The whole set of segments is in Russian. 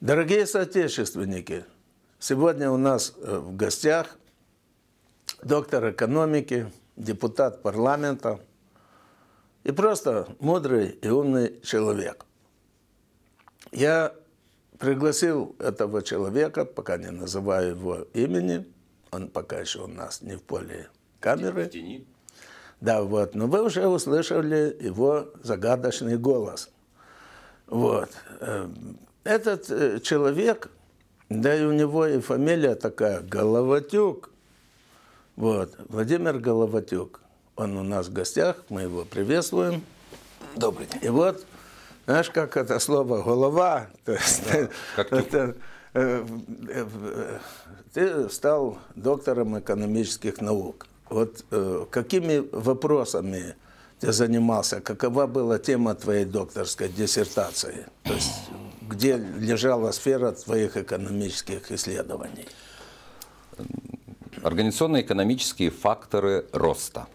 Дорогие соотечественники, сегодня у нас э, в гостях доктор экономики, депутат парламента и просто мудрый и умный человек. Я пригласил этого человека, пока не называю его имени, он пока еще у нас не в поле камеры. да, вот. Но вы уже услышали его загадочный голос. Вот. Эм, этот э, человек, да и у него и фамилия такая, Головатюк, вот. Владимир Головатюк. Он у нас в гостях, мы его приветствуем. Добрый день. И вот, знаешь, как это слово «голова», то есть, да, как это, э, э, ты стал доктором экономических наук. Вот э, какими вопросами ты занимался, какова была тема твоей докторской диссертации? То есть, где лежала сфера твоих экономических исследований? Организационно-экономические факторы роста.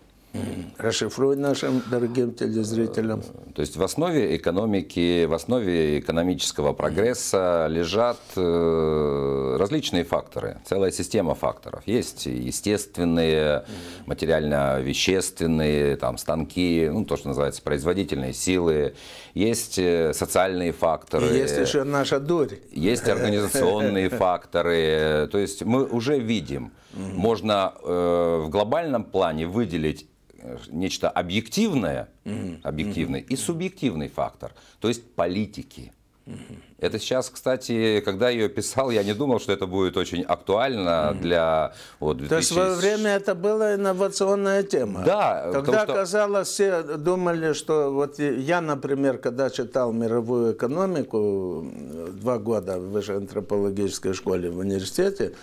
Расшифруй нашим дорогим телезрителям. Э, то есть в основе экономики, в основе экономического прогресса лежат э, различные факторы, целая система факторов. Есть естественные, материально-вещественные, там станки, ну то, что называется производительные силы. Есть э, социальные факторы. есть еще наша дурь. Есть организационные факторы. То есть мы уже видим, Угу. Можно э, в глобальном плане выделить э, нечто объективное, угу. объективный угу. и субъективный фактор, то есть политики. Это сейчас, кстати, когда я ее писал, я не думал, что это будет очень актуально для вот, 2000... То есть во время это была инновационная тема. Да. Когда что... казалось, все думали, что вот я, например, когда читал мировую экономику э, два года в высшей антропологической школе в университете,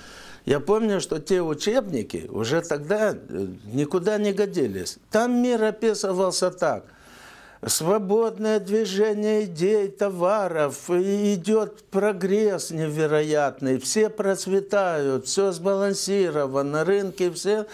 я помню, что те учебники уже тогда э, никуда не годились. Там мир описывался так. Свободное движение идей, товаров, идет прогресс невероятный, все процветают, все сбалансировано, рынки все.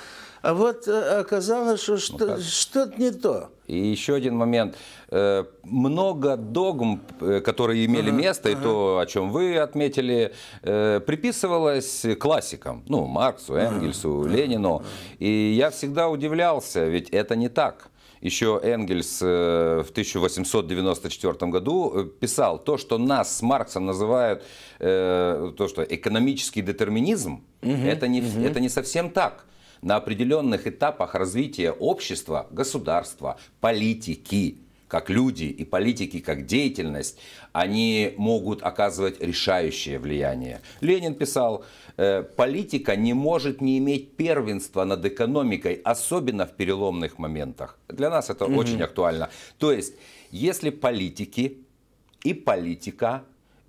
А вот э, оказалось, что ну, что-то не то. И еще один момент. Э, много догм, э, которые имели ага, место, ага. и то, о чем вы отметили, э, приписывалось классикам. Ну, Марксу, Энгельсу, ага, Ленину. И я всегда удивлялся, ведь это не так. Еще Энгельс в 1894 году писал, то, что нас с Марксом называют, то, что экономический детерминизм, угу, это, не, угу. это не совсем так на определенных этапах развития общества, государства, политики, как люди и политики как деятельность, они могут оказывать решающее влияние. Ленин писал, э, политика не может не иметь первенства над экономикой, особенно в переломных моментах. Для нас это угу. очень актуально. То есть, если политики и политика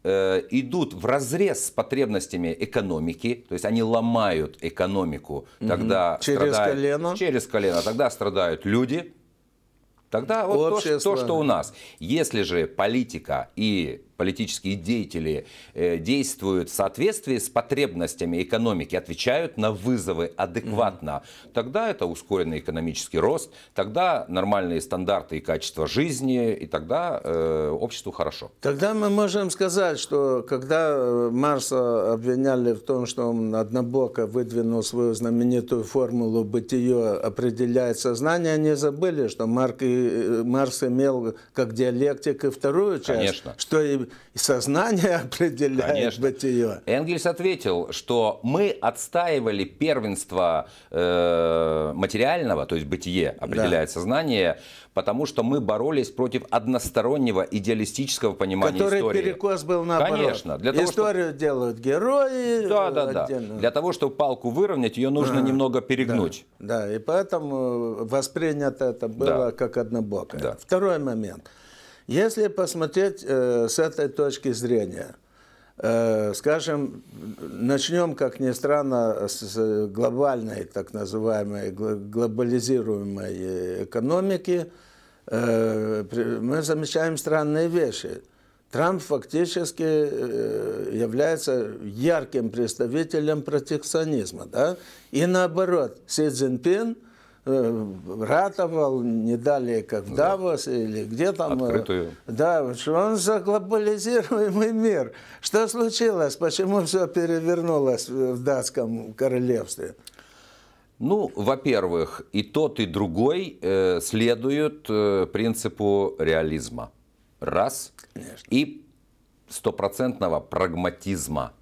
Э, идут в разрез с потребностями экономики, то есть они ломают экономику, тогда угу. через страдают, колено, через колено, тогда страдают люди, тогда вот то, то, что у нас. Если же политика и политические деятели э, действуют в соответствии с потребностями экономики, отвечают на вызовы адекватно, тогда это ускоренный экономический рост, тогда нормальные стандарты и качество жизни, и тогда э, обществу хорошо. Тогда мы можем сказать, что когда э, Марса обвиняли в том, что он однобоко выдвинул свою знаменитую формулу «бытие определяет сознание», они забыли, что Марк и, э, Марс имел как диалектик и вторую часть, Конечно. что и и сознание определяет Конечно. бытие. Энгельс ответил, что мы отстаивали первенство э, материального, то есть бытие определяет да. сознание, потому что мы боролись против одностороннего идеалистического понимания Который истории. Который перекос был наоборот. Конечно. Для Историю того, чтобы... делают герои. Да, да, да. Для того, чтобы палку выровнять, ее нужно а, немного перегнуть. Да, да, и поэтому воспринято это было да. как однобокое. Да. Второй момент – если посмотреть э, с этой точки зрения, э, скажем, начнем, как ни странно, с глобальной, так называемой, глобализируемой экономики, э, мы замечаем странные вещи. Трамп фактически э, является ярким представителем протекционизма. Да? И наоборот, Си Цзиньпин – Э, ратовал не далее, как в Давос или где там. Э, Открытую. Да, что он за глобализируемый мир. Что случилось? Почему все перевернулось в датском королевстве? Ну, во-первых, и тот, и другой э, следуют э, принципу реализма. Раз. Конечно. И стопроцентного прагматизма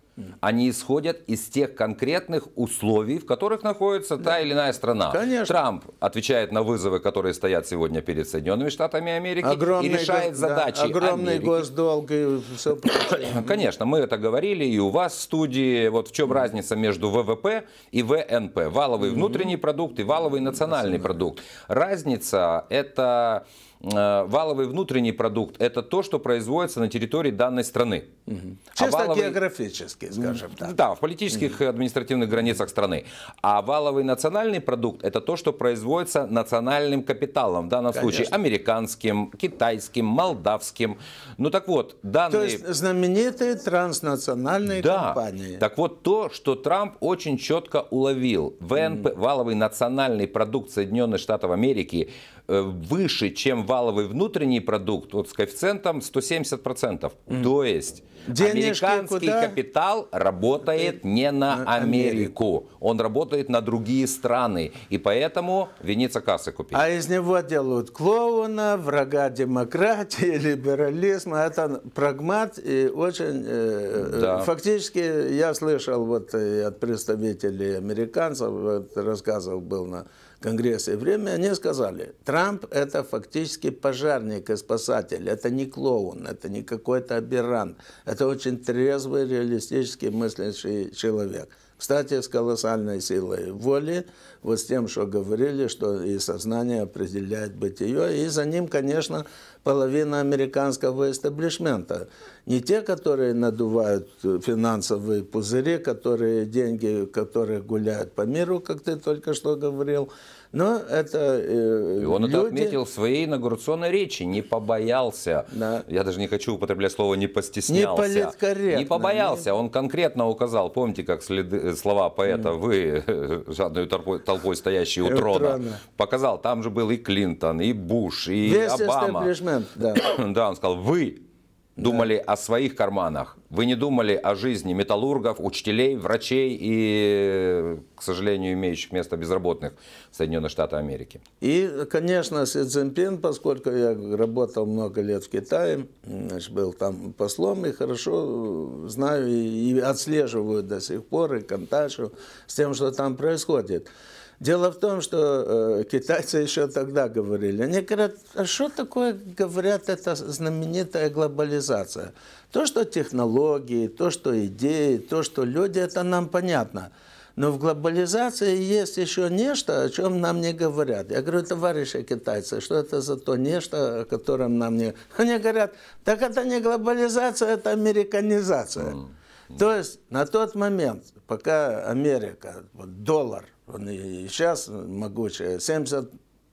они исходят из тех конкретных условий, в которых находится да. та или иная страна. Конечно. Трамп отвечает на вызовы, которые стоят сегодня перед Соединенными Штатами Америки огромный и решает задачи да, Огромный Америки. госдолг и все прочее. Конечно, мы это говорили и у вас в студии. Вот в чем разница между ВВП и ВНП? Валовый mm внутренний продукт и валовый национальный mm продукт. Разница это э, валовый внутренний продукт, это то, что производится на территории данной страны. Угу. Чисто а валовый... географически, скажем так. Да, в политических и угу. административных границах страны. А валовый национальный продукт – это то, что производится национальным капиталом. В данном Конечно. случае американским, китайским, молдавским. Ну так вот, данные... То есть знаменитые транснациональные да. компании. Так вот, то, что Трамп очень четко уловил. ВНП, угу. валовый национальный продукт Соединенных Штатов Америки э, выше, чем валовый внутренний продукт, вот с коэффициентом 170%. Mm. То есть Денежки Американский куда? капитал работает э, не на Америку. Он работает на другие страны. И поэтому винится кассы купить. А из него делают клоуна, врага демократии, либерализма. Это прагмат и очень... Э, э, да. Фактически я слышал вот от представителей американцев, рассказывал был на Конгресса и время, они сказали, Трамп это фактически пожарник и спасатель, это не клоун, это не какой-то аберрант, это очень трезвый, реалистически мыслящий человек. Кстати, с колоссальной силой воли, вот с тем, что говорили, что и сознание определяет бытие, и за ним, конечно, половина американского эстаблишмента. Не те, которые надувают э, финансовые пузыри, которые деньги, которые гуляют по миру, как ты только что говорил, но это э, И он люди... это отметил в своей инаугурационной речи, не побоялся. Да. Я даже не хочу употреблять слово «не постеснялся». Не политкорректно. Не побоялся, не... он конкретно указал. Помните, как следы, э, слова поэта «Вы, э, жадной толпой, толпой стоящие у трона», показал, там же был и Клинтон, и Буш, и Весь Обама. Бэтмен, да. да, он сказал, вы думали да. о своих карманах. Вы не думали о жизни металлургов, учителей, врачей и, к сожалению, имеющих место безработных в Соединенных Штатах Америки. И, конечно, Си Цзиньпин, поскольку я работал много лет в Китае, значит, был там послом и хорошо э, знаю и отслеживаю до сих пор и контактирую с тем, что там происходит. Дело в том, что э, китайцы еще тогда говорили. Они говорят, а что такое, говорят, это знаменитая глобализация? То, что технологии, то, что идеи, то, что люди, это нам понятно. Но в глобализации есть еще нечто, о чем нам не говорят. Я говорю, товарищи китайцы, что это за то нечто, о котором нам не... Они говорят, так это не глобализация, это американизация. Mm. То есть на тот момент, пока Америка, вот доллар, он и сейчас могучая, 70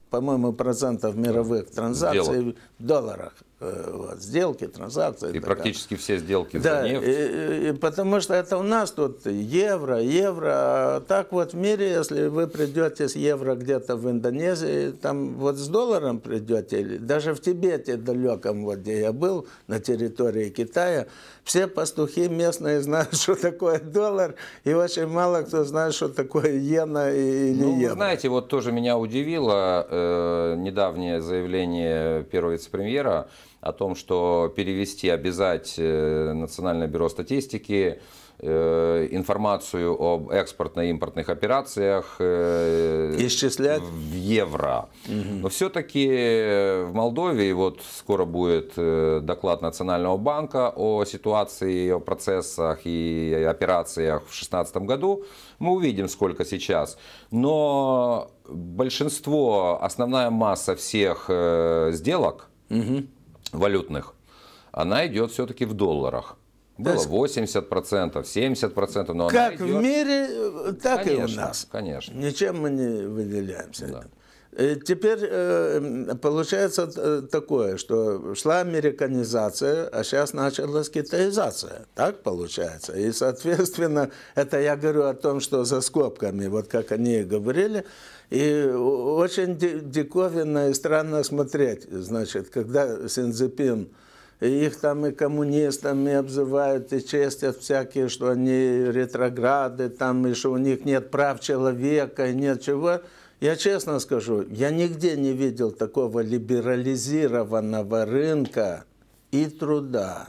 по-моему, процентов мировых транзакций долларах э, вот, сделки, транзакции. И, практически далее. все сделки да, за нефть. И, и, потому что это у нас тут евро, евро. А так вот в мире, если вы придете с евро где-то в Индонезии, там вот с долларом придете, даже в Тибете далеком, вот где я был, на территории Китая, все пастухи местные знают, что такое доллар, и очень мало кто знает, что такое иена и ну, евро. Вы знаете, вот тоже меня удивило э, недавнее заявление первого вице-премьера о том, что перевести, обязать э, Национальное бюро статистики э, информацию об экспортно-импортных операциях э, Исчислять? в евро. Угу. Но все-таки в Молдове, вот скоро будет доклад Национального банка о ситуации, о процессах и операциях в 2016 году, мы увидим, сколько сейчас. Но большинство, основная масса всех сделок – угу. валютных, она идет все-таки в долларах. Было есть... 80%, 70%, но Как идет... в мире, э, так конечно, и у нас. Конечно. Ничем мы не выделяемся. Да. Э, теперь э, получается э, такое, что шла американизация, а сейчас началась китаизация. Так получается. И, соответственно, это я говорю о том, что за скобками, вот как они и говорили. И очень диковинно и странно смотреть, значит, когда Синдзипин их там и коммунистами обзывают, и честят всякие, что они ретрограды, там, и что у них нет прав человека, и нет чего. Я честно скажу, я нигде не видел такого либерализированного рынка и труда.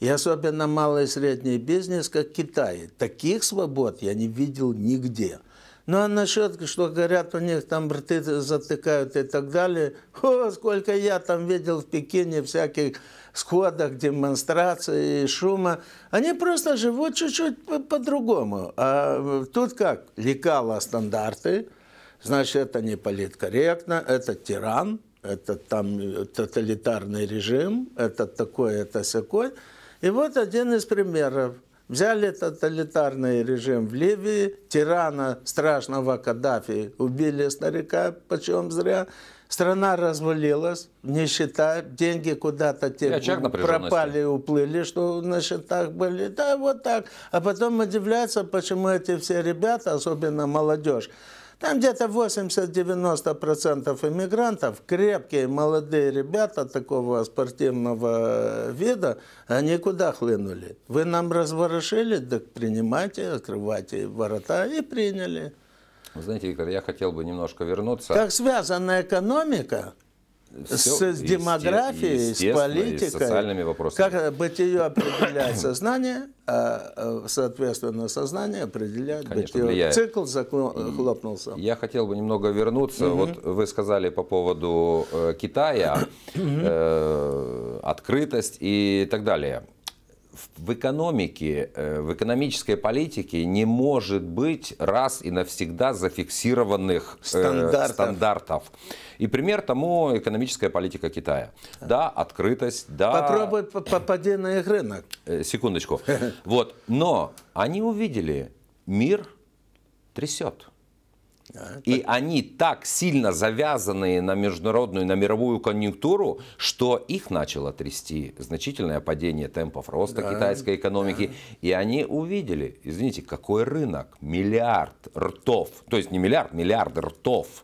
И особенно малый и средний бизнес, как Китай. Таких свобод я не видел нигде. Ну а насчет, что говорят, у них там рты затыкают и так далее. О, сколько я там видел в Пекине всяких сходах, демонстраций, шума. Они просто живут чуть-чуть по-другому. По а тут как? Лекала стандарты – значит, это не политкорректно, это тиран, это там э, тоталитарный режим, это такое, это сякое. И вот один из примеров. Взяли тоталитарный режим в Ливии, тирана страшного Каддафи убили старика, почем зря. Страна развалилась, нищета, деньги куда-то те пропали, уплыли, что на счетах были. Да, вот так. А потом удивляются, почему эти все ребята, особенно молодежь, там где-то 80-90% иммигрантов, крепкие молодые ребята такого спортивного вида, они куда хлынули? Вы нам разворошили, так принимайте, открывайте ворота и приняли. Вы знаете, Виктор, я хотел бы немножко вернуться. Как связана экономика все, с демографией, с политикой, с социальными вопросами. Как бытие определяет сознание, а, а, соответственно, сознание определяет Конечно, бытие. Влияет. Цикл захлопнулся. Я хотел бы немного вернуться. Угу. Вот вы сказали по поводу э, Китая, э, открытость и так далее в экономике, э, в экономической политике не может быть раз и навсегда зафиксированных э, стандартов. стандартов. И пример тому экономическая политика Китая. Да, открытость, да... Попробуй попади на их рынок. Э, секундочку. Вот. Но они увидели, мир трясет. А, И они так сильно завязаны на международную, на мировую конъюнктуру, что их начало трясти значительное падение темпов роста да, китайской экономики. Да. И они увидели, извините, какой рынок, миллиард ртов, то есть не миллиард, миллиард ртов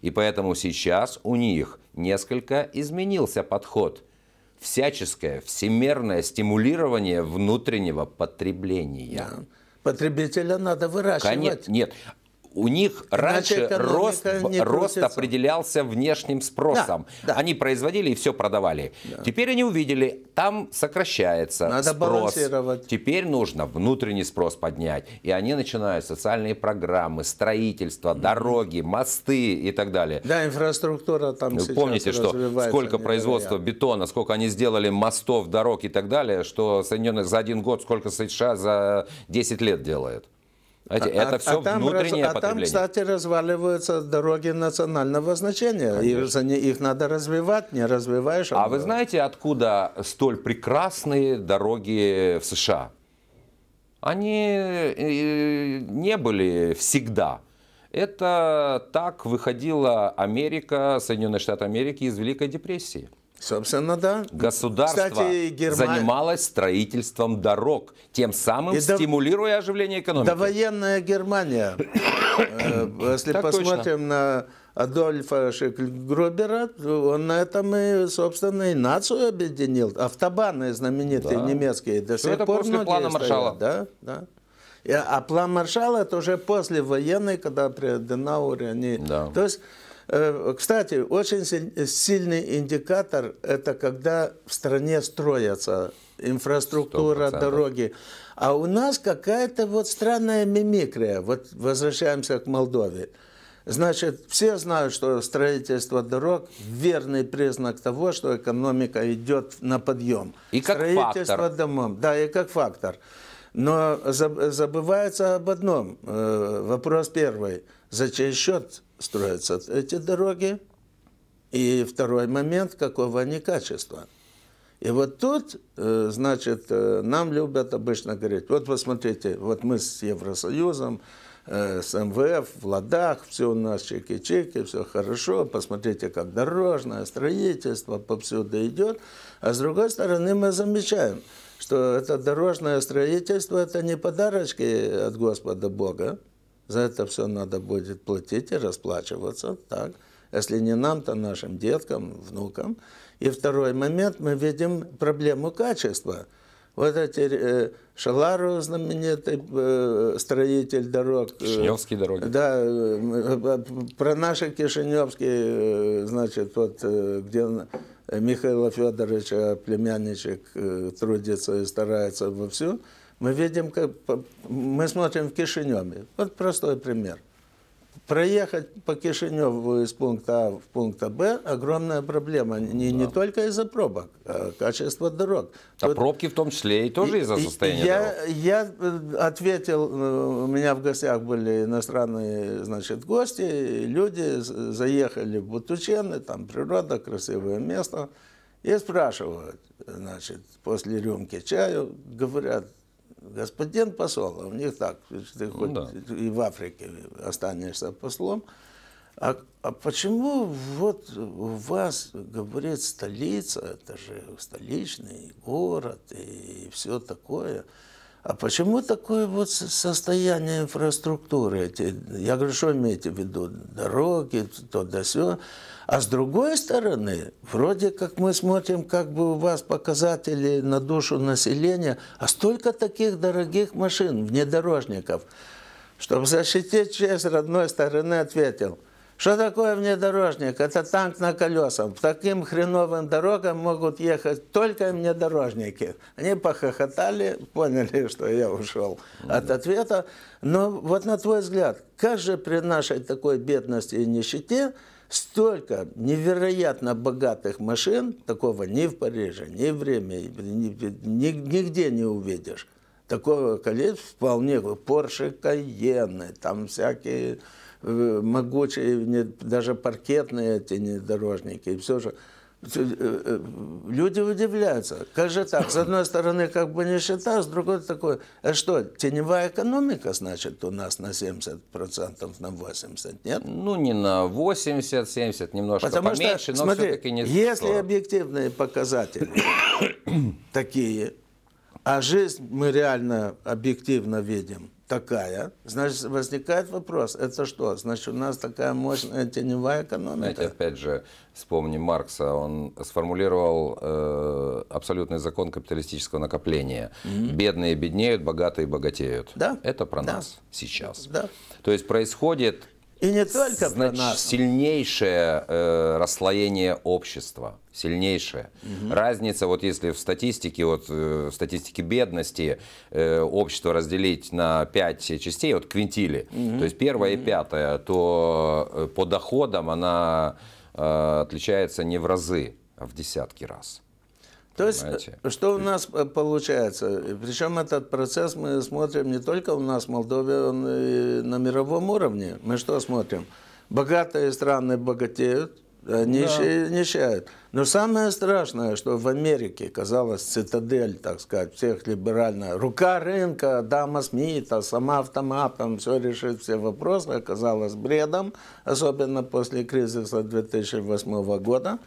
и поэтому сейчас у них несколько изменился подход. Всяческое, всемерное стимулирование внутреннего потребления. Потребителя надо выращивать. Конечно, нет, у них раньше рост, рост определялся внешним спросом. Да, да. Они производили и все продавали. Да. Теперь они увидели, там сокращается Надо спрос. Теперь нужно внутренний спрос поднять. И они начинают социальные программы, строительство, mm-hmm. дороги, мосты и так далее. Да, инфраструктура там Вы помните, что сколько производства бетона, сколько они сделали мостов, дорог и так далее, что Соединенных за один год, сколько США за 10 лет делает. А а, это а, все а там внутреннее раз, А там, кстати, разваливаются дороги национального значения. Конечно. их надо развивать, не развиваешь. А, а вы знаете, откуда столь прекрасные дороги в США? Они э, не были всегда. Это так выходила Америка, Соединенные Штаты Америки из Великой депрессии. Собственно, да. Государство Кстати, Герман... занималось строительством дорог, тем самым и стимулируя до... оживление экономики. Довоенная Германия. Э, если так посмотрим точно. на Адольфа Шекльгробера, он на этом и, собственно, и нацию объединил. Автобаны знаменитые да. немецкие. До сих это пор после плана Маршала. да, да. А план Маршала это уже после военной, когда при Денауре они... Да. То есть Э, кстати, очень сильный индикатор – это когда в стране строятся инфраструктура, 100%. дороги. А у нас какая-то вот странная мимикрия. Вот возвращаемся к Молдове. Значит, все знают, что строительство дорог – верный признак того, что экономика идет на подъем. И как строительство фактор. домов, да, и как фактор. Но забывается об одном. Э, вопрос первый. За чей счет строятся эти дороги. И второй момент, какого они качества. И вот тут, э, значит, э, нам любят обычно говорить, вот посмотрите, вот мы с Евросоюзом, э, с МВФ в ладах, все у нас чеки-чеки, все хорошо, посмотрите, как дорожное строительство повсюду идет. А с другой стороны мы замечаем, что это дорожное строительство, это не подарочки от Господа Бога, за это все надо будет платить и расплачиваться, так? Если не нам, то нашим деткам, внукам. И второй момент, мы видим проблему качества. Вот эти э, Шалару, знаменитый э, строитель дорог. Э, Кишиневские дороги. Да, э, э про наши Кишиневские, э, значит, вот э, где Михаила Федоровича племянничек э, трудится и старается вовсю. Мы видим, как мы смотрим в Кишиневе. Вот простой пример. Проехать по Кишиневу из пункта А в пункт Б – огромная проблема. Не, да. не только из-за пробок, а качество дорог. А Тут... пробки в том числе и тоже из-за состояния я, дорог. Я э, ответил, э, у меня в гостях были иностранные значит, гости, люди заехали в Бутучены, там природа, красивое место. И спрашивают, значит, после рюмки чаю, говорят, господин посол, а у них так, ты хоть ну да. и в Африке останешься послом. А, а почему вот у вас, говорит, столица, это же столичный город и все такое, а почему такое вот состояние инфраструктуры? Я говорю, что имеете в виду? Дороги, то да сё. А с другой стороны, вроде как мы смотрим, как бы у вас показатели на душу населения, а столько таких дорогих машин, внедорожников. Чтобы защитить честь родной стороны, ответил – что такое внедорожник? Это танк на колесах. По таким хреновым дорогам могут ехать только внедорожники. Они похохотали, поняли, что я ушел mm -hmm. от ответа. Но вот на твой взгляд, как же при нашей такой бедности и нищете столько невероятно богатых машин, такого ни в Париже, ни в Риме, ни, нигде не увидишь. Такого количества вполне. Порше Каены, там всякие Э, могучие, даже паркетные эти внедорожники, и все же э, э, люди удивляются. Как же так? С одной стороны, как бы не считаю, а с другой такой, а что, теневая экономика, значит, у нас на 70%, на 80%, нет? Ну, не на 80, 70, немножко Потому поменьше, что, но все-таки не 40. Если объективные показатели такие, а жизнь мы реально объективно видим – такая, значит, возникает вопрос, это что? Значит, у нас такая мощная теневая экономика. Знаете, опять же, вспомни Маркса, он сформулировал э, абсолютный закон капиталистического накопления. mm Бедные беднеют, богатые богатеют. Да. Это про да. нас сейчас. Да. То есть происходит и не только Значит, про нас. Сильнейшее э, расслоение общества, сильнейшее. Угу. Разница, вот если в статистике, вот э, в статистике бедности э, общество разделить на пять частей, вот квинтили, угу. то есть первое угу. и пятое, то э, по доходам она э, отличается не в разы, а в десятки раз. То есть, э, что у нас э, получается, причем этот процесс мы смотрим не только у нас в Молдове, он и на мировом уровне. Мы что смотрим? Богатые страны богатеют, нищие, да. нищают. Но самое страшное, что в Америке казалось цитадель, так сказать, всех либерально. Рука рынка, дама Смита, сама автоматом все решит все вопросы, оказалось бредом, особенно после кризиса 2008 года.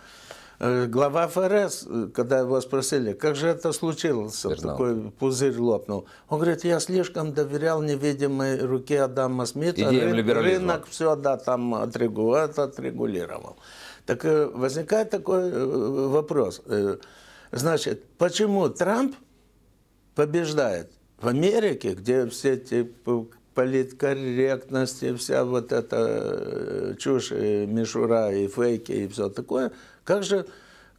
Э, глава ФРС, э, когда его спросили, как же это случилось, Вернал. такой пузырь лопнул. Он говорит, я слишком доверял невидимой руке Адама Смита, Идеям рынок все да, там отрегулировал, отрегулировал. Так э, возникает такой вопрос. Значит, почему Трамп побеждает в Америке, где все эти политкорректности, вся вот эта чушь, и мишура и фейки и все такое – как же,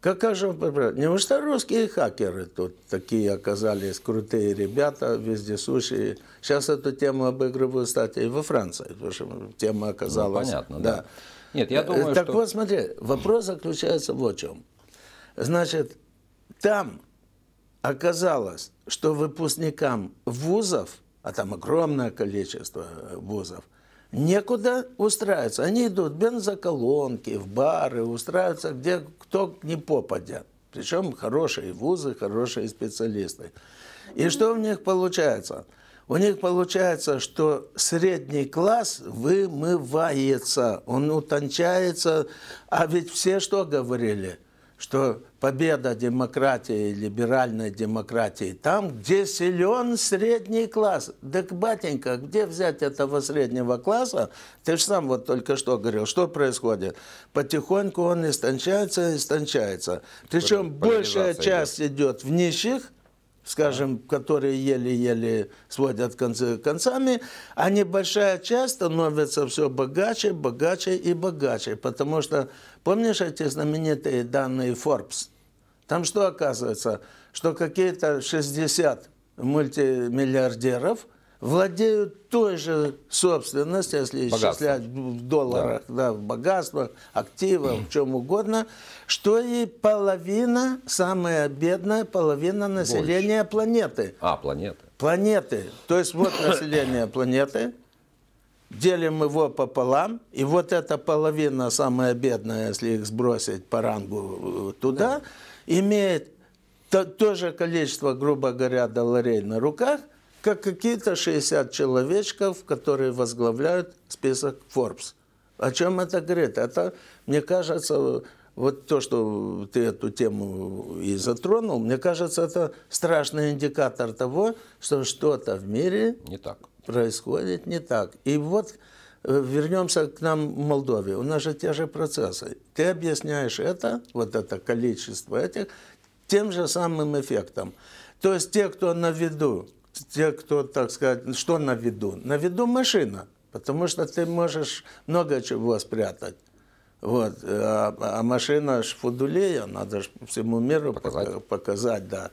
как, как же неужто русские хакеры тут такие оказались, крутые ребята, вездесущие. Сейчас эту тему обыгрывают, кстати, и во Франции, потому что тема ну, оказалась... Ну, понятно, да. да. Нет, я э, думаю, так что... вот, смотри, вопрос заключается вот в чем. Значит, там оказалось, что выпускникам вузов, а там огромное количество вузов – некуда устраиваться. Они идут в бензоколонки, в бары, устраиваются где кто не попадет. Причем хорошие вузы, хорошие специалисты. И что у них получается? У них получается, что средний класс вымывается, он утончается. А ведь все что говорили – что победа демократии, либеральной демократии, там, где силен средний класс. Так, батенька, где взять этого среднего класса? Ты же сам вот только что говорил, что происходит? Потихоньку он истончается, истончается. Причем большая часть идет в нищих, скажем, которые еле-еле сводят концы концами, а небольшая часть становится все богаче, богаче и богаче. Потому что, помнишь эти знаменитые данные Forbes? Там что оказывается? Что какие-то 60 мультимиллиардеров – владеют той же собственностью, если Богатство. исчислять в долларах, да. Да, в богатствах, активах, в чем угодно, что и половина, самая бедная половина населения Больше. планеты. А, планеты. Планеты. То есть вот население планеты, делим его пополам, и вот эта половина, самая бедная, если их сбросить по рангу э, туда, да. имеет то, то же количество, грубо говоря, долларей на руках – как какие-то 60 человечков, которые возглавляют список Forbes. О чем это говорит? Это, мне кажется, вот то, что ты эту тему и затронул, мне кажется, это страшный индикатор того, что что-то в мире не так. происходит не так. И вот э, вернемся к нам в Молдове. У нас же те же процессы. Ты объясняешь это, вот это количество этих, тем же самым эффектом. То есть те, кто на виду, те, кто, так сказать, что на виду? На виду машина, потому что ты можешь много чего спрятать. Вот. Э, а, а машина ж фудулея, а надо ж всему миру показать. показать, да.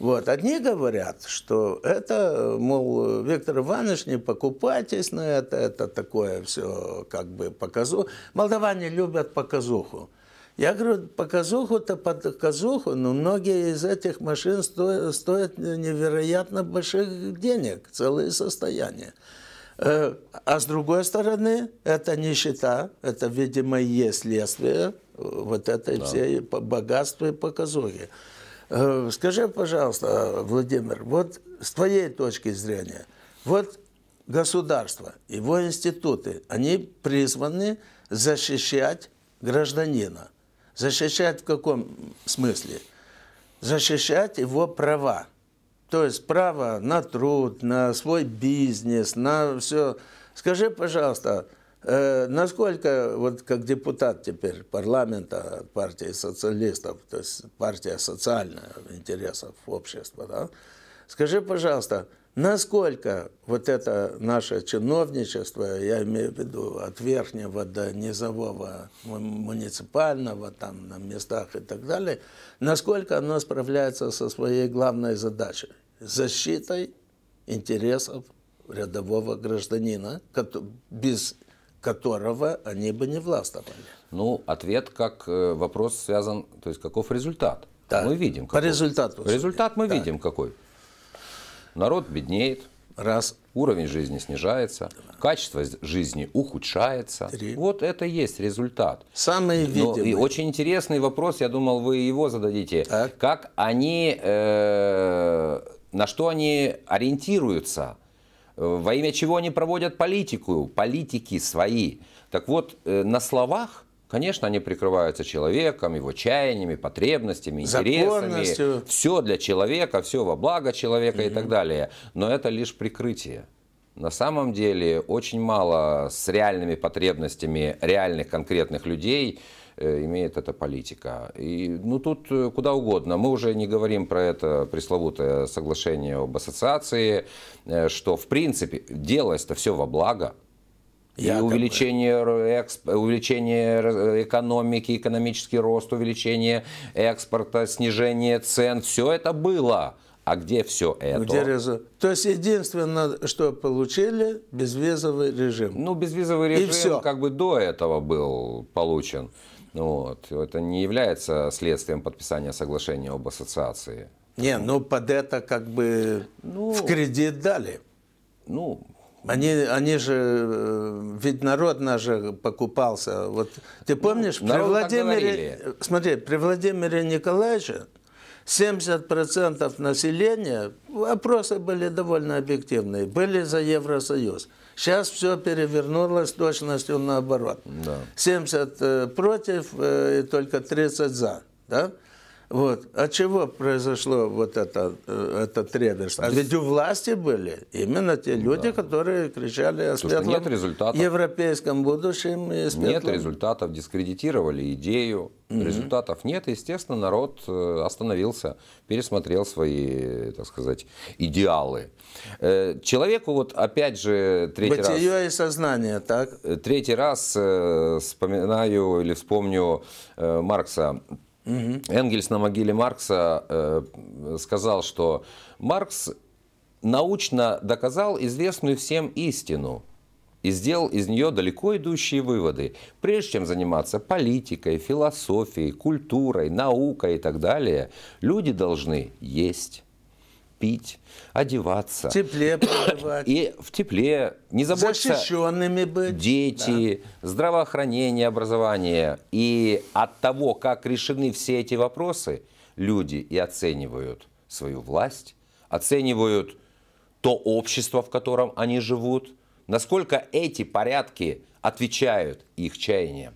Вот. Одни говорят, что это, мол, Виктор Иванович, не покупайтесь на это, это такое все как бы показу. Молдаване любят показуху. Я говорю, по казуху-то по казуху, но многие из этих машин стоят невероятно больших денег, целые состояния. Э, а с другой стороны, это нищета, это, видимо, и есть следствие э, вот этой да. всей богатства и показухи. Э, скажи, пожалуйста, Владимир, вот с твоей точки зрения, вот государство, его институты, они призваны защищать гражданина – Защищать в каком смысле? Защищать его права. То есть право на труд, на свой бизнес, на все. Скажи, пожалуйста, э, насколько, вот как депутат теперь парламента партии социалистов, то есть партия социальных интересов общества, да? скажи, пожалуйста, Насколько вот это наше чиновничество, я имею в виду от верхнего до низового, муниципального, там на местах и так далее, насколько оно справляется со своей главной задачей – защитой интересов рядового гражданина, без которого они бы не властвовали. Ну, ответ как э, вопрос связан, то есть каков результат? Да. Мы видим. Какой. По результату. Результат мы да. видим какой народ беднеет. Раз. Уровень жизни снижается, качество жизни ухудшается. Три. Вот это и есть результат. Самый видимый. и очень интересный вопрос, я думал, вы его зададите. Так. Как они, э, на что они ориентируются? Во имя чего они проводят политику, политики свои? Так вот, э, на словах Конечно, они прикрываются человеком, его чаяниями, потребностями, интересами. Все для человека, все во благо человека угу. и так далее. Но это лишь прикрытие. На самом деле очень мало с реальными потребностями реальных конкретных людей э, имеет эта политика. И, ну, тут э, куда угодно. Мы уже не говорим про это пресловутое соглашение об ассоциации, э, что, в принципе, делалось-то все во благо и увеличение, эксп, увеличение экономики, экономический рост, увеличение экспорта, снижение цен. Все это было. А где все это? Где резу? То есть единственное, что получили, безвизовый режим. Ну, безвизовый режим и все. как бы до этого был получен. Вот. Это не является следствием подписания соглашения об ассоциации. Не, ну под это как бы ну, в кредит дали. Ну, они, они же, э, ведь народ наш же покупался. Вот, ты помнишь, ну, при Владимире, смотри, при Владимире Николаевиче 70% населения, вопросы были довольно объективные, были за Евросоюз. Сейчас все перевернулось точностью наоборот. Да. 70 э, против э, и только 30 за. Да? Вот. А чего произошло вот это, э, этот рейдерство? А ведь у власти были именно те люди, да. которые кричали о Слушай, светлом нет результатов. европейском будущем. И Нет результатов, дискредитировали идею. Угу. Результатов нет, естественно, народ э, остановился, пересмотрел свои, так сказать, идеалы. Э, человеку вот опять же третий Бытие раз... Бытие и сознание, так? Третий раз вспоминаю или вспомню Маркса Угу. Энгельс на могиле Маркса э, сказал, что Маркс научно доказал известную всем истину и сделал из нее далеко идущие выводы, прежде чем заниматься политикой, философией, культурой, наукой и так далее, люди должны есть пить, одеваться. В тепле пребывать. И в тепле. Не заботиться. Защищенными быть. Дети, да. здравоохранение, образование. И от того, как решены все эти вопросы, люди и оценивают свою власть, оценивают то общество, в котором они живут, насколько эти порядки отвечают их чаяниям.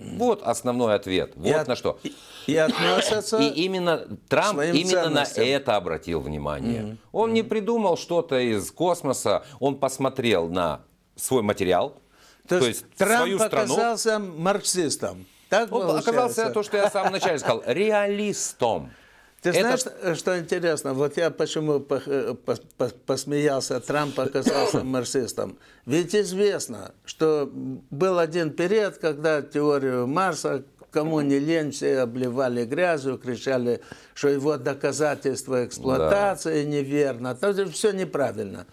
Вот основной ответ. Вот и на что. И, и И именно Трамп именно ценностям. на это обратил внимание. Mm-hmm. Он mm-hmm. не придумал что-то из космоса, он посмотрел на свой материал, то, то есть, Трамп свою страну. оказался марксистом. Так он оказался то, что я в самом начале сказал, реалистом. Ты знаешь, это... что интересно? Вот я почему э, посмеялся, Трамп оказался марсистом. Ведь известно, что был один период, когда теорию Марса, кому не лень, все обливали грязью, кричали, что его доказательства эксплуатации да. неверно, то есть все неправильно.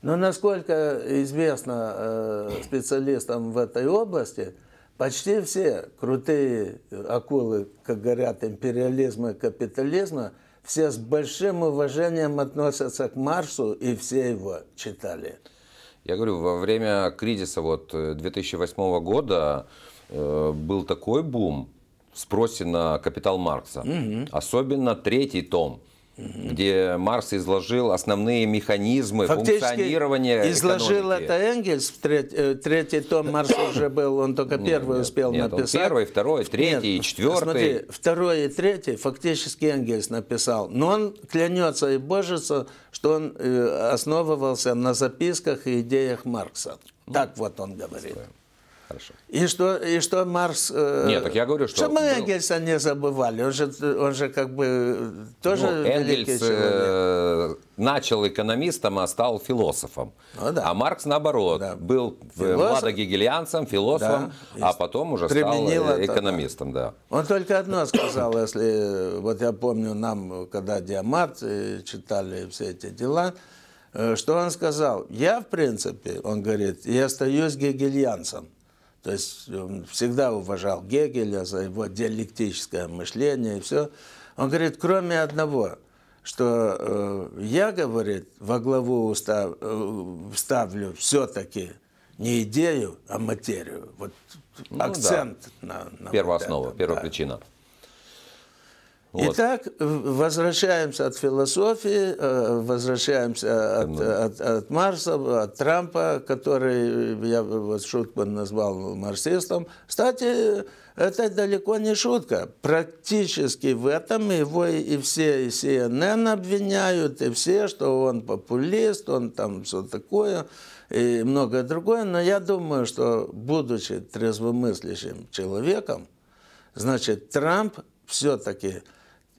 Но насколько известно э, специалистам в этой области, Почти все крутые акулы, как говорят, империализма и капитализма, все с большим уважением относятся к Марсу и все его читали. Я говорю, во время кризиса вот 2008 э, года э, был такой бум в спросе на капитал Маркса, угу. особенно третий том – где Маркс изложил основные механизмы Фактически функционирования изложил экономики. это Энгельс, третий, э, третий том Маркс уже был, он только первый нет, успел нет, написать. первый, второй, третий, нет, э, четвертый. Смотри, второй и третий фактически Энгельс написал, но он клянется и божится, что он э, основывался на записках и идеях Маркса. Ну, так вот он говорит. Хорошо. И что, и что Марс... Э, Нет, так я говорю, что... Чтобы мы Энгельса не забывали, он же, он же как бы тоже ну, Энгельс э, начал экономистом, а стал философом. Ну, да. А Маркс, наоборот, да. был э, Философ... младогегелианцем, философом, да. а потом уже Применил стал э, экономистом. Это, да. да. Он только одно сказал, если... Вот я помню, нам, когда Диамат читали все эти дела, что он сказал? Я, в принципе, он говорит, я остаюсь гегельянцем. То есть он эм, всегда уважал Гегеля за его диалектическое мышление и все. Он говорит, кроме одного, что э, я, говорит, во главу устав, э, ставлю все-таки не идею, а материю. Вот ну, акцент да. на, на... Первооснова, вот это, первопричина. Да. Вот. Итак, возвращаемся от философии, э, возвращаемся от, ну от, от Марса, от Трампа, который я вот шутку назвал марксистом. Кстати, это далеко не шутка. Практически в этом его и все, и CNN обвиняют, и все, что он популист, он там все такое, и многое другое. Но я думаю, что будучи трезвомыслящим человеком, значит, Трамп все-таки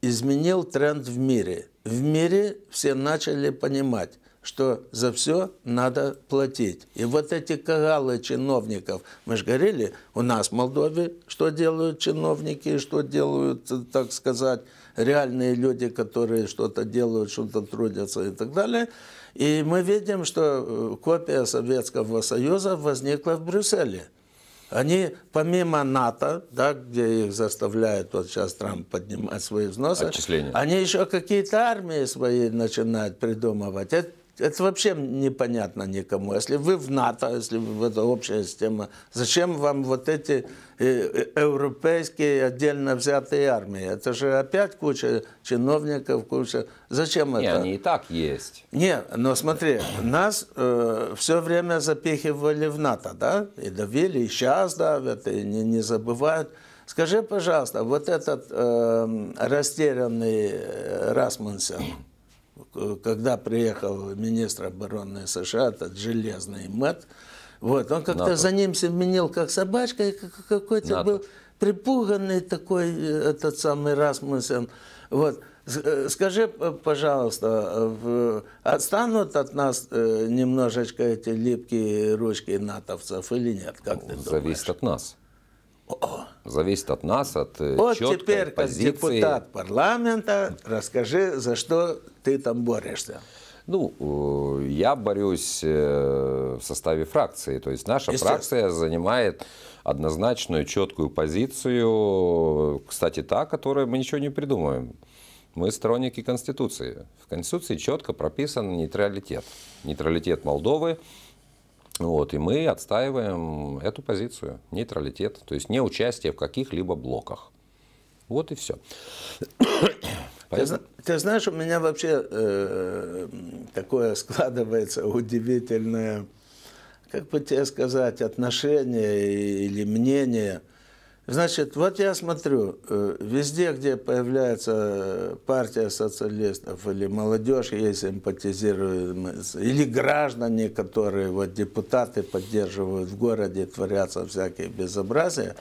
изменил тренд в мире. В мире все начали понимать, что за все надо платить. И вот эти кагалы чиновников, мы же говорили, у нас в Молдове, что делают чиновники, что делают, э, так сказать, реальные люди, которые что-то делают, что-то трудятся и так далее. И мы видим, что э, копия Советского Союза возникла в Брюсселе – они помимо НАТО, да, где их заставляют вот сейчас Трамп поднимать свои взносы, Отчисления. они еще какие-то армии свои начинают придумывать. Это это вообще непонятно никому. Если вы в НАТО, если в это общая система, зачем вам вот эти э, э, европейские отдельно взятые армии? Это же опять куча чиновников, куча... Зачем Не, это? они и так есть. Не, но смотри, нас э, все время запихивали в НАТО, да? И давили, и сейчас давят, и не, не забывают. Скажи, пожалуйста, вот этот эм, э, растерянный Расмунсен, когда приехал министр обороны США, этот железный Мэт, вот, он как-то за ним семенил, как собачка, и какой-то был припуганный такой э, этот самый Расмусен. Вот. Э, скажи, пожалуйста, отстанут от нас э, немножечко эти липкие ручки натовцев или нет? Как ты ну, Зависит думаешь? от нас. Зависит от нас, от э, Вот теперь, как депутат парламента, расскажи, за что ты там борешься. Ну, э, я борюсь э, в составе фракции. То есть наша фракция занимает однозначную, четкую позицию, кстати, та, которую мы ничего не придумаем. Мы сторонники Конституции. В Конституции четко прописан нейтралитет. Нейтралитет Молдовы – вот, и мы отстаиваем эту позицию, нейтралитет, то есть не участие в каких-либо блоках. Вот и все. Ты, ты знаешь, у меня вообще э, такое складывается удивительное, как бы тебе сказать, отношение или мнение – Значит, вот я смотрю, э, везде, где появляется партия социалистов или молодежь, ей симпатизируем, или граждане, которые вот депутаты поддерживают в городе, творятся всякие безобразия,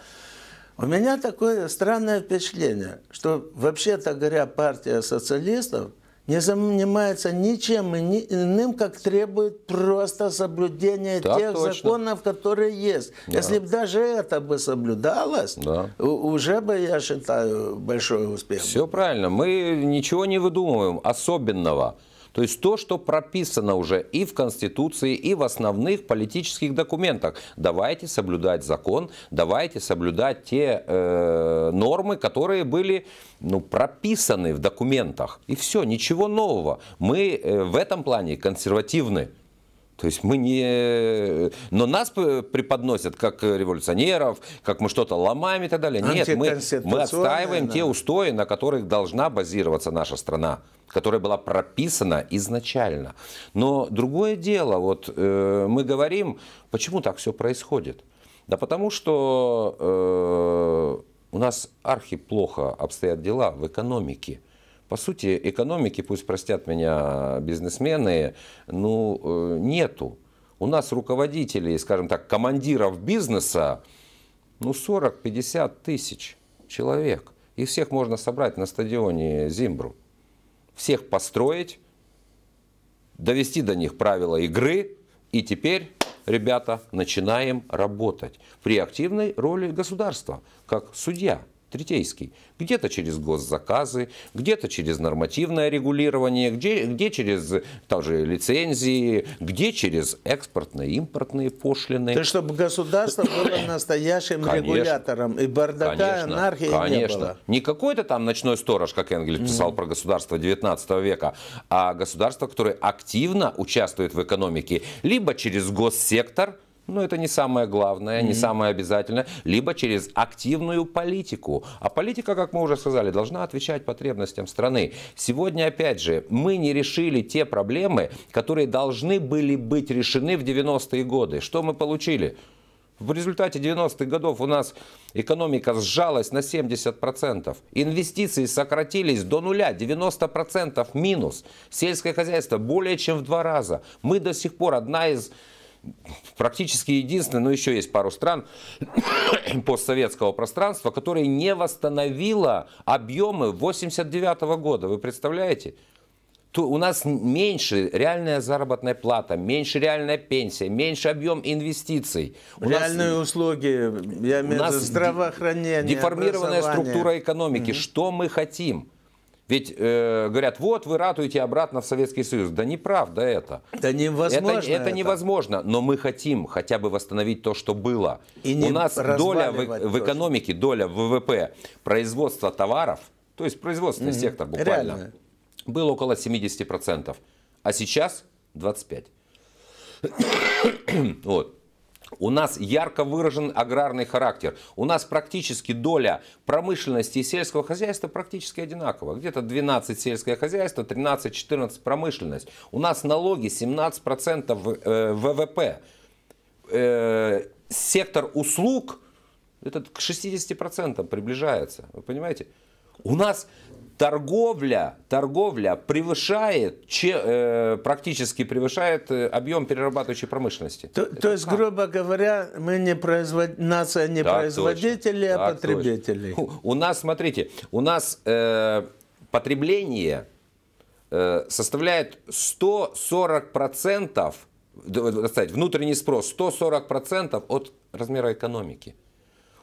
у меня такое странное впечатление, что вообще-то говоря, партия социалистов – не занимается ничем иным, как требует просто соблюдения так тех точно. законов, которые есть. Да. Если бы даже это бы соблюдалось, да. уже бы, я считаю, большой успех. Все правильно. Мы ничего не выдумываем особенного. То есть то, что прописано уже и в Конституции, и в основных политических документах. Давайте соблюдать закон, давайте соблюдать те э, нормы, которые были ну, прописаны в документах. И все, ничего нового. Мы э, в этом плане консервативны. То есть мы не... Но нас преподносят как революционеров, как мы что-то ломаем и так далее. Нет, мы, мы отстаиваем да. те устои, на которых должна базироваться наша страна, которая была прописана изначально. Но другое дело, вот э, мы говорим, почему так все происходит. Да потому что э, у нас архи плохо обстоят дела в экономике по сути, экономики, пусть простят меня бизнесмены, ну, э, нету. У нас руководителей, скажем так, командиров бизнеса, ну, 40-50 тысяч человек. Их всех можно собрать на стадионе Зимбру. Всех построить, довести до них правила игры, и теперь ребята, начинаем работать при активной роли государства, как судья третейский. Где-то через госзаказы, где-то через нормативное регулирование, где, где через также лицензии, где через экспортные, импортные пошлины. То, чтобы государство было настоящим конечно, регулятором и бардака, конечно, анархии конечно. не было. Не какой-то там ночной сторож, как Энгельс писал mm про государство 19 века, а государство, которое активно участвует в экономике либо через госсектор, но ну, это не самое главное, не самое обязательное. Либо через активную политику. А политика, как мы уже сказали, должна отвечать потребностям страны. Сегодня, опять же, мы не решили те проблемы, которые должны были быть решены в 90-е годы. Что мы получили? В результате 90-х годов у нас экономика сжалась на 70%. Инвестиции сократились до нуля, 90% минус. Сельское хозяйство более чем в два раза. Мы до сих пор одна из практически единственная, но еще есть пару стран постсоветского пространства, которая не восстановила объемы 89 -го года. Вы представляете? то у нас меньше реальная заработная плата, меньше реальная пенсия, меньше объем инвестиций. У Реальные нас, услуги, я имею в виду здравоохранение, Деформированная структура экономики. Угу. Что мы хотим? Ведь э, говорят, вот вы ратуете обратно в Советский Союз. Да неправда это. Да невозможно. Это, это, это невозможно. Но мы хотим хотя бы восстановить то, что было. И У нас доля в, в экономике, доля ВВП производства товаров, то есть производственный угу. сектор буквально, Реально. был около 70%. А сейчас 25%. вот. У нас ярко выражен аграрный характер. У нас практически доля промышленности и сельского хозяйства практически одинакова. Где-то 12 сельское хозяйство, 13-14 промышленность. У нас налоги 17% э, ВВП. Э, сектор услуг – этот к 60% приближается. Вы понимаете? У нас торговля, торговля превышает, че, э, практически превышает э, объем перерабатывающей промышленности. То, то есть, грубо говоря, мы не производ... нация не так производители, а точно, а так потребители. Точно. У, нас, смотрите, у нас э, потребление э, составляет 140 процентов внутренний спрос 140% от размера экономики.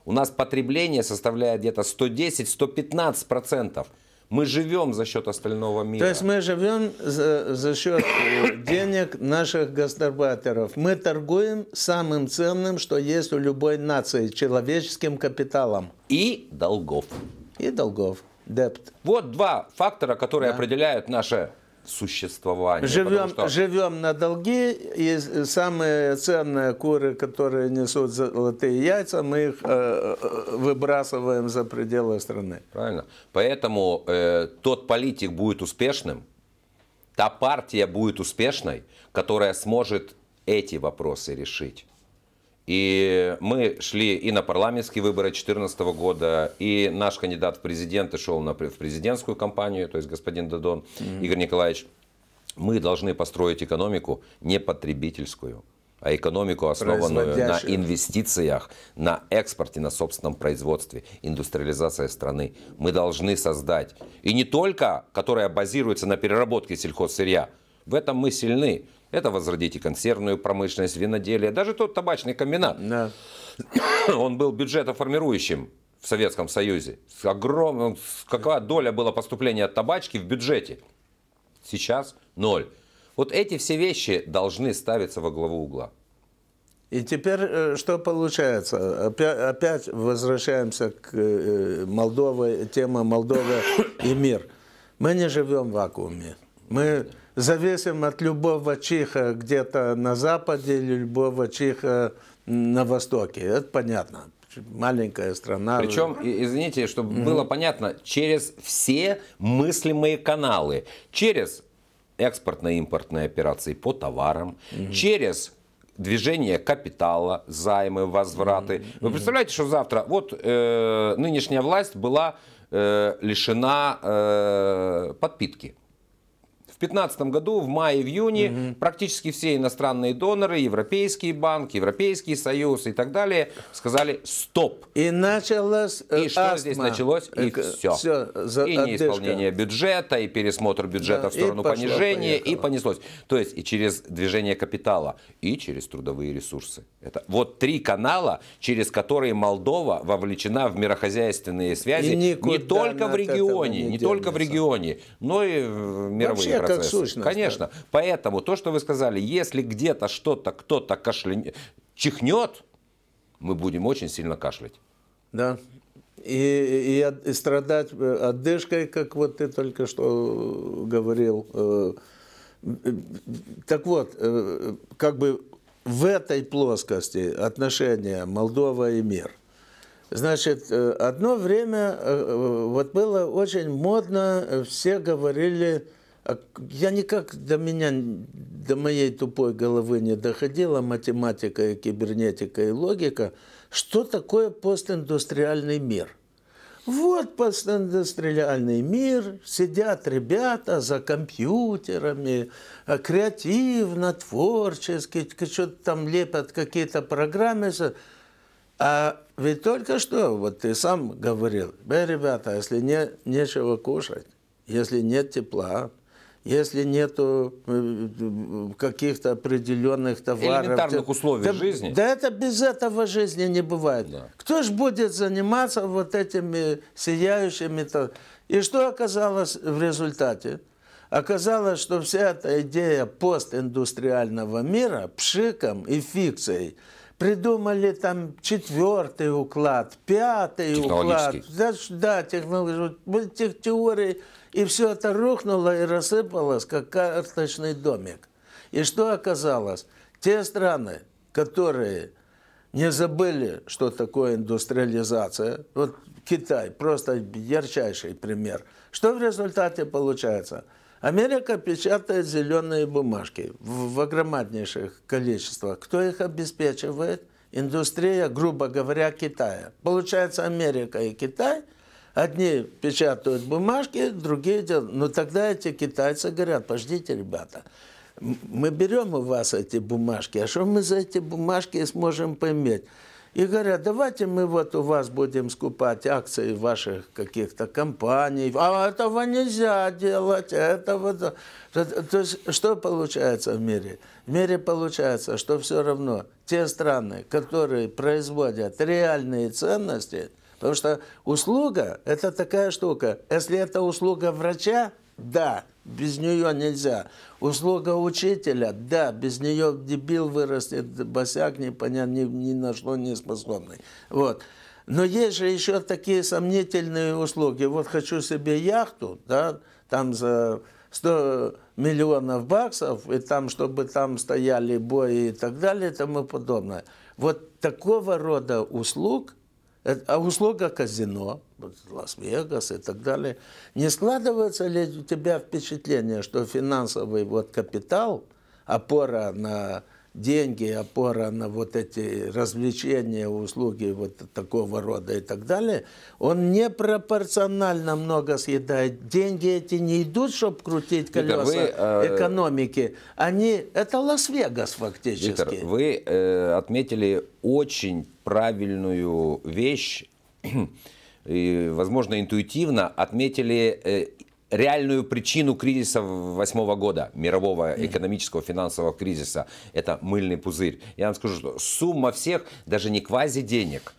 У нас потребление составляет где-то 110-115%. Мы живем за счет остального мира. То есть мы живем за, за счет э, денег наших гастарбайтеров. Мы торгуем самым ценным, что есть у любой нации, человеческим капиталом. И долгов. И долгов. Депт. Вот два фактора, которые да. определяют наше существования. Живем, что... живем на долги, и самые ценные куры, которые несут золотые яйца, мы их э, э, выбрасываем за пределы страны. Правильно. Поэтому э, тот политик будет успешным, та партия будет успешной, которая сможет эти вопросы решить. И мы шли и на парламентские выборы 2014 года, и наш кандидат в президенты шел на, в президентскую кампанию, то есть господин Дадон mm-hmm. Игорь Николаевич. Мы должны построить экономику не потребительскую, а экономику, основанную на инвестициях, на экспорте, на собственном производстве, индустриализация страны. Мы должны создать, и не только, которая базируется на переработке сельхозсырья, в этом мы сильны. Это возродите консервную промышленность, виноделие, даже тот табачный комбинат. Да. Он был бюджетоформирующим в Советском Союзе. Огром... Ну, Какая доля была поступления от табачки в бюджете? Сейчас ноль. Вот эти все вещи должны ставиться во главу угла. И теперь э, что получается? Опять, опять возвращаемся к э, э, Молдове, тема Молдовы и мир. Мы не живем в вакууме. Мы зависим от любого чиха где-то на западе или любого чиха на востоке. Это понятно. Маленькая страна. Причем, извините, чтобы mm-hmm. было понятно, через все мыслимые каналы. Через экспортно-импортные операции по товарам, mm-hmm. через движение капитала, займы, возвраты. Mm-hmm. Вы представляете, что завтра вот э, нынешняя власть была э, лишена э, подпитки. 2015 году, в мае-июне, в угу. практически все иностранные доноры, европейские банки, Европейский Союз и так далее, сказали «стоп». И началось э, И что астма. здесь началось? И э, все. все за, и неисполнение отдышка. бюджета, и пересмотр бюджета да, в сторону и пошло, понижения, поехало. и понеслось. То есть и через движение капитала, и через трудовые ресурсы. Это вот три канала, через которые Молдова вовлечена в мирохозяйственные связи не только в регионе, не, не только в регионе, но и в мировые Вообще, процессы. Как сущность, Конечно. Да. Поэтому то, что вы сказали, если где-то что-то кто-то кашля... чихнет, мы будем очень сильно кашлять. Да. И, и, и страдать э, отдышкой, как вот ты только что э, говорил. Э, так вот, как бы в этой плоскости отношения Молдова и мир. Значит, одно время вот было очень модно, все говорили а я никак до меня, до моей тупой головы не доходила математика и кибернетика и логика, что такое постиндустриальный мир. Вот постиндустриальный мир, сидят ребята за компьютерами, а, креативно, творчески, что-то там лепят какие-то программы. А ведь только что, вот ты сам говорил, э, ребята, если не, нечего кушать, если нет тепла, если нет э, э, каких-то определенных товаров. Элементарных условий да, жизни. Да это без этого жизни не бывает. Да. Кто же будет заниматься вот этими сияющими... -то? И что оказалось в результате? Оказалось, что вся эта идея постиндустриального мира пшиком и фикцией придумали там четвертый уклад, пятый уклад. Да, да технологии, Тех теорий и все это рухнуло и рассыпалось, как карточный домик. И что оказалось? Те страны, которые не забыли, что такое индустриализация, вот Китай, просто ярчайший пример, что в результате получается? Америка печатает зеленые бумажки в, в огромнейших количествах. Кто их обеспечивает? Индустрия, грубо говоря, Китая. Получается, Америка и Китай – Одни печатают бумажки, другие делают. Но тогда эти китайцы говорят, подождите, ребята, мы берем у вас эти бумажки, а что мы за эти бумажки сможем поиметь? И говорят, давайте мы вот у вас будем скупать акции ваших каких-то компаний. А этого нельзя делать, этого... То, то есть что получается в мире? В мире получается, что все равно те страны, которые производят реальные ценности – Потому что услуга – это такая штука. Если это услуга врача, да, без нее нельзя. Услуга учителя, да, без нее дебил вырастет, босяк непонятно, ни, ни на что не способный. Вот. Но есть же еще такие сомнительные услуги. Вот хочу себе яхту, да, там за 100 миллионов баксов, и там, чтобы там стояли бои и так далее и тому подобное. Вот такого рода услуг – Э, а услуга казино, Лас-Вегас и так далее. Не складывается ли у тебя впечатление, что финансовый вот капитал, опора на деньги, опора на вот эти развлечения, услуги вот такого рода и так далее, он непропорционально много съедает. Деньги эти не идут, чтобы крутить колеса Виктор, вы, э, экономики. Они, это Лас-Вегас фактически. Виктор, вы э, отметили очень правильную вещь, и, возможно, интуитивно отметили э, реальную причину кризиса восьмого года, мирового экономического финансового кризиса. Это мыльный пузырь. Я вам скажу, что сумма всех, даже не квази денег,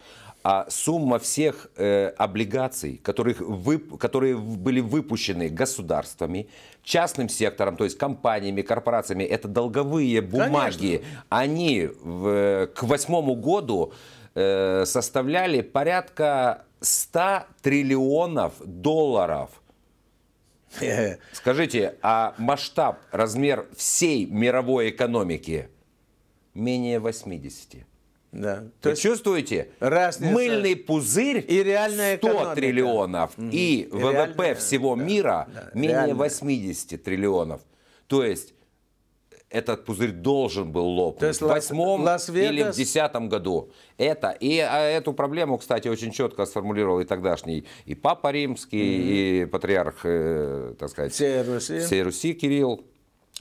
а сумма всех э, облигаций, которых вып, которые были выпущены государствами, частным сектором, то есть компаниями, корпорациями, это долговые бумаги, Конечно. они в, к восьмому году э, составляли порядка 100 триллионов долларов. Скажите, а масштаб, размер всей мировой экономики менее 80? Да. То Вы чувствуете? Разница. Мыльный пузырь и реальная 100 экономика. триллионов угу. и ВВП реальная, всего да, мира да, менее реальная. 80 триллионов. То есть этот пузырь должен был лопнуть. в восьмом или в десятом году. Это, и а, эту проблему, кстати, очень четко сформулировал и тогдашний и Папа Римский, mm-hmm. и патриарх, э, так сказать, всей Руси, всей Руси Кирилл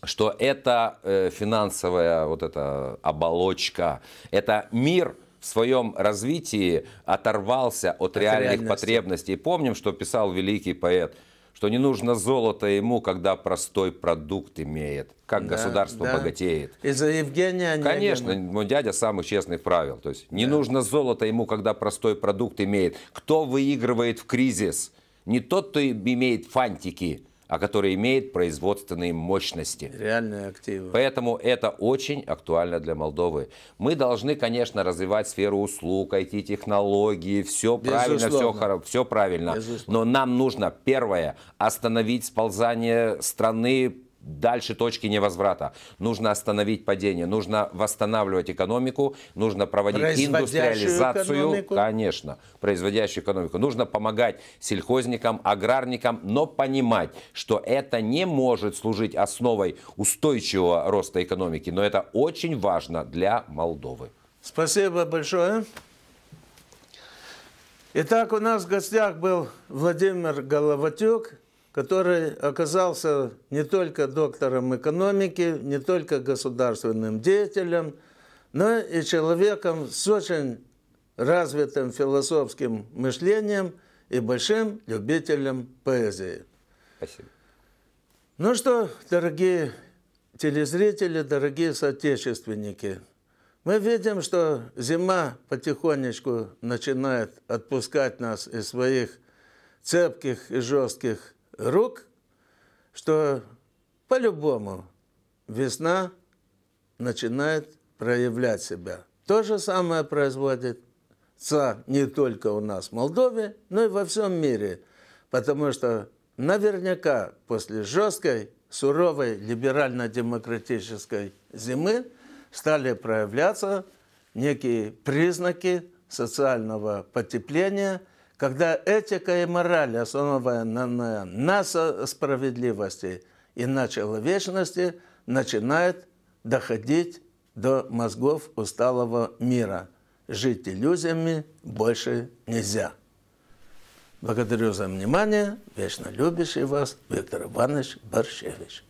что это э, финансовая вот эта оболочка, это мир, в своем развитии оторвался от, от реальных реальности. потребностей. Помним, что писал великий поэт – что не нужно золото ему, когда простой продукт имеет, как да, государство да. богатеет. Из-за Евгения Онегина. Конечно, мой дядя самый честный правил. То есть не да. нужно золото ему, когда простой продукт имеет. Кто выигрывает в кризис? Не тот, кто имеет фантики, а который имеет производственные мощности. Реальные активы. Поэтому это очень актуально для Молдовы. Мы должны, конечно, развивать сферу услуг, IT-технологии, все правильно, все, все правильно. Но нам нужно, первое, остановить сползание страны дальше точки невозврата. Нужно остановить падение, нужно восстанавливать экономику, нужно проводить индустриализацию, экономику. конечно, производящую экономику. Нужно помогать сельхозникам, аграрникам, но понимать, что это не может служить основой устойчивого роста экономики, но это очень важно для Молдовы. Спасибо большое. Итак, у нас в гостях был Владимир Головатюк, который оказался не только доктором экономики, не только государственным деятелем, но и человеком с очень развитым философским мышлением и большим любителем поэзии. Спасибо. Ну что, дорогие телезрители, дорогие соотечественники, мы видим, что зима потихонечку начинает отпускать нас из своих цепких и жестких рук, что по-любому весна начинает проявлять себя. То же самое происходит не только у нас в Молдове, но и во всем мире, потому что наверняка после жесткой, суровой либерально-демократической зимы стали проявляться некие признаки социального потепления – когда этика и мораль основывая на, на, на справедливости и на человечности, начинает доходить до мозгов усталого мира. Жить иллюзиями больше нельзя. Благодарю за внимание. Вечно любящий вас Виктор Иванович Борщевич.